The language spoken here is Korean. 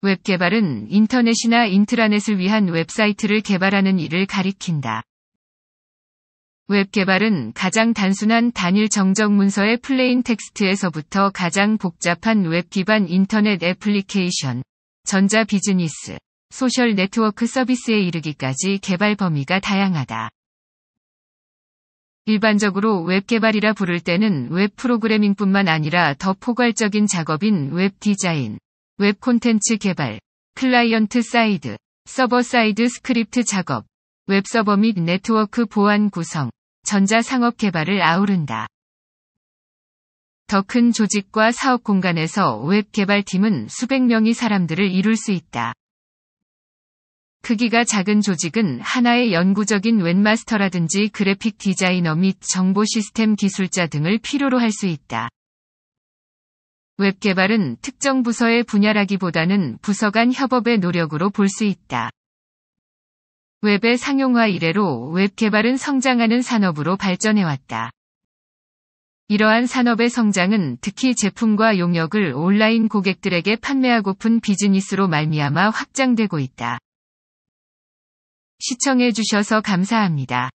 웹 개발은 인터넷이나 인트라넷을 위한 웹사이트를 개발하는 일을 가리킨다. 웹 개발은 가장 단순한 단일 정적 문서의 플레인 텍스트에서부터 가장 복잡한 웹 기반 인터넷 애플리케이션, 전자 비즈니스, 소셜 네트워크 서비스에 이르기까지 개발 범위가 다양하다. 일반적으로 웹 개발이라 부를 때는 웹 프로그래밍뿐만 아니라 더 포괄적인 작업인 웹 디자인, 웹 콘텐츠 개발, 클라이언트 사이드, 서버 사이드 스크립트 작업, 웹 서버 및 네트워크 보안 구성, 전자 상업 개발을 아우른다. 더 큰 조직과 사업 공간에서 웹 개발팀은 수백 명의 사람들을 이룰 수 있다. 크기가 작은 조직은 하나의 연구적인 웹마스터라든지 그래픽 디자이너 및 정보 시스템 기술자 등을 필요로 할 수 있다. 웹 개발은 특정 부서의 분야라기보다는 부서 간 협업의 노력으로 볼 수 있다. 웹의 상용화 이래로 웹 개발은 성장하는 산업으로 발전해왔다. 이러한 산업의 성장은 특히 제품과 용역을 온라인 고객들에게 판매하고픈 비즈니스로 말미암아 확장되고 있다. 시청해주셔서 감사합니다.